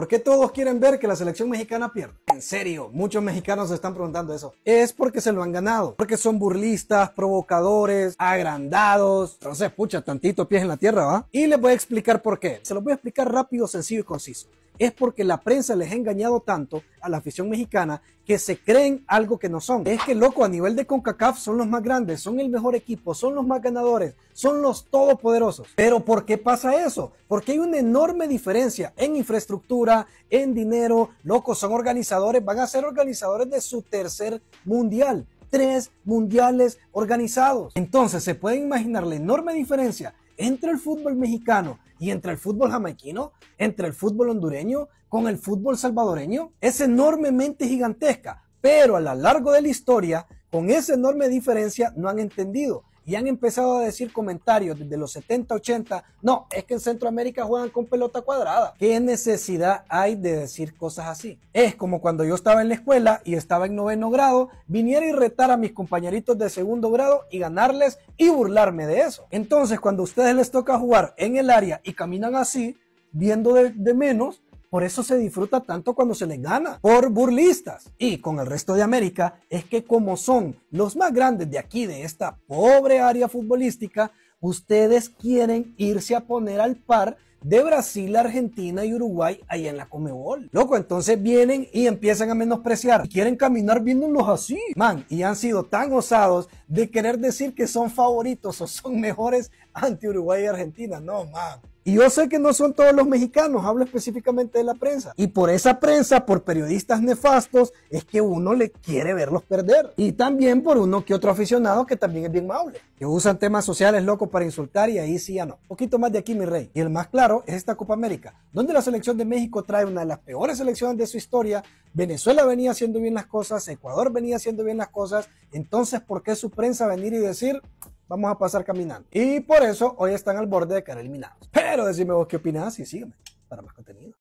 ¿Por qué todos quieren ver que la selección mexicana pierde? En serio, muchos mexicanos se están preguntando eso. Es porque se lo han ganado, porque son burlistas, provocadores, agrandados. Entonces, pucha, tantito pies en la tierra, ¿va? Y les voy a explicar por qué. Se los voy a explicar rápido, sencillo y conciso es porque la prensa les ha engañado tanto a la afición mexicana que se creen algo que no son. Es que loco, a nivel de CONCACAF son los más grandes, son el mejor equipo, son los más ganadores, son los todopoderosos. Pero ¿por qué pasa eso? Porque hay una enorme diferencia en infraestructura, en dinero, Locos, son organizadores, van a ser organizadores de su tercer mundial tres mundiales organizados. Entonces se pueden imaginar la enorme diferencia entre el fútbol mexicano y entre el fútbol jamaiquino, entre el fútbol hondureño, con el fútbol salvadoreño, es enormemente gigantesca, pero a lo largo de la historia, con esa enorme diferencia, no han entendido y han empezado a decir comentarios desde los 70, 80, no, es que en Centroamérica juegan con pelota cuadrada. ¿Qué necesidad hay de decir cosas así? Es como cuando yo estaba en la escuela y estaba en noveno grado, viniera y retar a mis compañeritos de segundo grado y ganarles y burlarme de eso. Entonces, cuando a ustedes les toca jugar en el área y caminan así, viendo de, de menos, por eso se disfruta tanto cuando se les gana, por burlistas. Y con el resto de América es que como son los más grandes de aquí, de esta pobre área futbolística, ustedes quieren irse a poner al par de Brasil, Argentina y Uruguay ahí en la Comebol. Loco, entonces vienen y empiezan a menospreciar. Quieren caminar viéndolos así, man. Y han sido tan osados de querer decir que son favoritos o son mejores ante Uruguay y Argentina. No, man. Y yo sé que no son todos los mexicanos, hablo específicamente de la prensa. Y por esa prensa, por periodistas nefastos, es que uno le quiere verlos perder. Y también por uno que otro aficionado que también es bien amable, que usan temas sociales locos para insultar y ahí sí ya no. Un Poquito más de aquí, mi rey. Y el más claro es esta Copa América, donde la selección de México trae una de las peores selecciones de su historia. Venezuela venía haciendo bien las cosas, Ecuador venía haciendo bien las cosas. Entonces, ¿por qué su prensa venir y decir, vamos a pasar caminando. Y por eso hoy están al borde de quedar eliminados. Pero decime vos qué opinás y sígueme para más contenido.